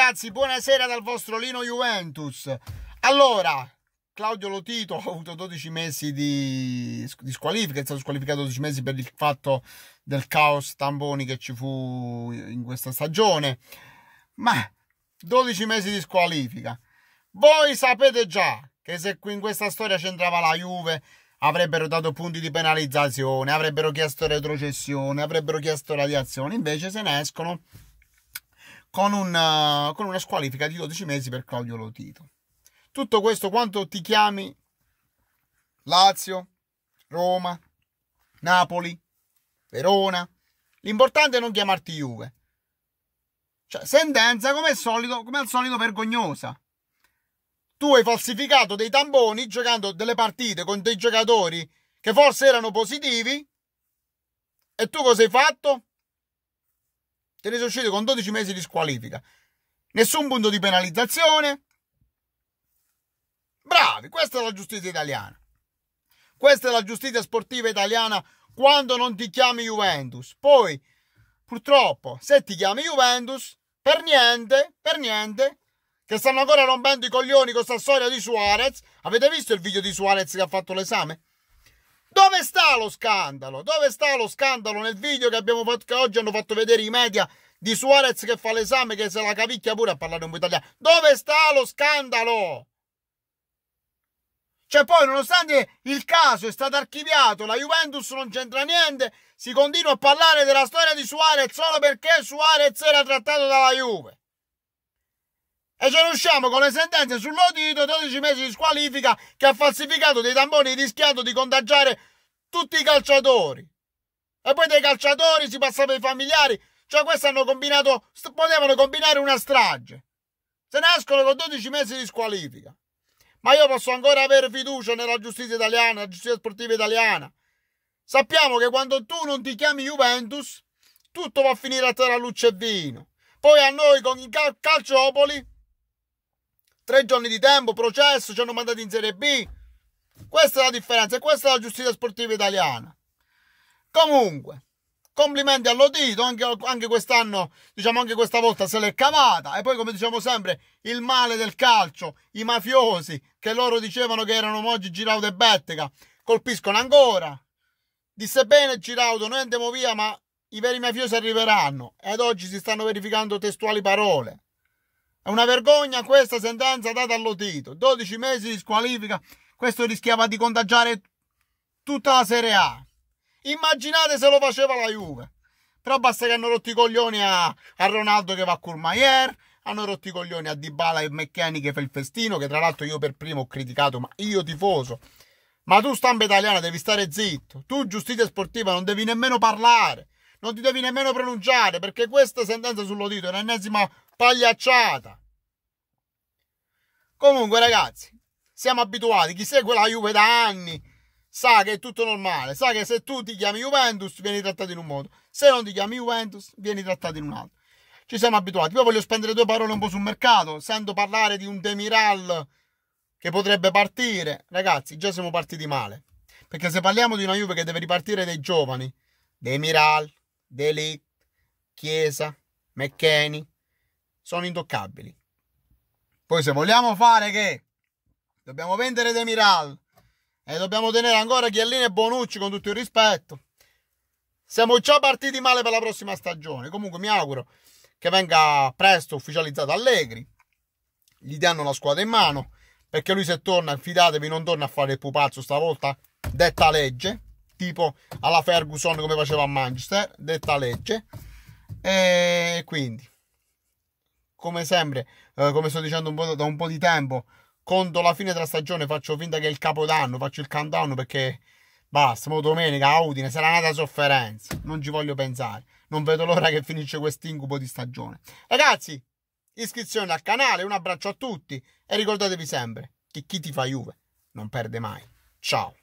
Ragazzi, buonasera dal vostro Lino Juventus. Allora, Claudio Lotito ha avuto 12 mesi di, di, squalifica, è stato squalificato 12 mesi per il fatto del caos tamponi che ci fu in questa stagione. Ma 12 mesi di squalifica. Voi sapete già che se qui in questa storia c'entrava la Juve, avrebbero dato punti di penalizzazione, avrebbero chiesto retrocessione, avrebbero chiesto radiazione, invece se ne escono con una, eh, con una squalifica di 12 mesi per Claudio Lotito. Tutto questo quanto ti chiami Lazio, Roma, Napoli, Verona. L'importante è non chiamarti Juve. Cioè, sentenza come al solito, come al solito vergognosa. Tu hai falsificato dei tamponi giocando delle partite con dei giocatori che forse erano positivi. E tu cosa hai fatto? Teresa uscite con 12 mesi di squalifica. Nessun punto di penalizzazione. Bravi, questa è la giustizia italiana. Questa è la giustizia sportiva italiana quando non ti chiami Juventus. Poi, purtroppo, se ti chiami Juventus, per niente, per niente, che stanno ancora rompendo i coglioni con questa storia di Suarez. Avete visto il video di Suarez che ha fatto l'esame? Dove sta lo scandalo? Dove sta lo scandalo nel video che abbiamo fatto, che oggi hanno fatto vedere i media di Suarez che fa l'esame, che se la cavicchia pure a parlare un po' italiano? Dove sta lo scandalo? Cioè poi nonostante il caso è stato archiviato, la Juventus non c'entra niente, si continua a parlare della storia di Suarez solo perché Suarez era trattato dalla Juve e ce ne usciamo con le sentenze sul notito, 12 mesi di squalifica che ha falsificato dei tamponi rischiando di contagiare tutti i calciatori. E poi dai calciatori si passa per i familiari, cioè questi hanno combinato, potevano combinare una strage. Se ne escono con 12 mesi di squalifica. Ma io posso ancora avere fiducia nella giustizia italiana, nella giustizia sportiva italiana. Sappiamo che quando tu non ti chiami Juventus, tutto va a finire a terra luce e vino. Poi a noi con i cal- calciopoli tre giorni di tempo, processo, ci hanno mandato in Serie B. Questa è la differenza, e questa è la giustizia sportiva italiana. Comunque, complimenti all'Odito, anche, anche quest'anno, diciamo anche questa volta se l'è cavata. E poi, come diciamo sempre, il male del calcio, i mafiosi, che loro dicevano che erano oggi Giraudo e Bettega, colpiscono ancora. Disse bene Giraudo, noi andiamo via, ma i veri mafiosi arriveranno. Ed oggi si stanno verificando testuali parole. È una vergogna questa sentenza data all'Otito. 12 mesi di squalifica. Questo rischiava di contagiare tutta la Serie A. Immaginate se lo faceva la Juve. Però basta che hanno rotto i coglioni a, a Ronaldo che va a Courmayeur, hanno rotto i coglioni a Dybala e Mecchiani che fa il festino, che tra l'altro io per primo ho criticato, ma io tifoso. Ma tu stampa italiana devi stare zitto. Tu giustizia sportiva non devi nemmeno parlare non ti devi nemmeno pronunciare perché questa sentenza sull'odito è l'ennesima pagliacciata. Comunque, ragazzi, siamo abituati. Chi segue la Juve da anni sa che è tutto normale. Sa che se tu ti chiami Juventus vieni trattato in un modo, se non ti chiami Juventus vieni trattato in un altro. Ci siamo abituati. Poi voglio spendere due parole un po' sul mercato. Sento parlare di un Demiral che potrebbe partire. Ragazzi, già siamo partiti male. Perché se parliamo di una Juve che deve ripartire dai giovani, Demiral, Delic, Chiesa, McKenny, sono intoccabili. Poi se vogliamo fare che dobbiamo vendere De Miral e dobbiamo tenere ancora Chiellini e Bonucci con tutto il rispetto, siamo già partiti male per la prossima stagione. Comunque mi auguro che venga presto ufficializzato Allegri, gli danno la squadra in mano, perché lui se torna, fidatevi, non torna a fare il pupazzo stavolta, detta legge, tipo alla Ferguson come faceva a Manchester, detta legge. E quindi come sempre, eh, come sto dicendo un po', da un po' di tempo, conto la fine della stagione, faccio finta che è il capodanno, faccio il countdown perché basta, mo domenica a Udine sarà nata sofferenza, non ci voglio pensare, non vedo l'ora che finisce questo incubo di stagione. Ragazzi, iscrizione al canale, un abbraccio a tutti e ricordatevi sempre che chi ti fa Juve non perde mai. Ciao.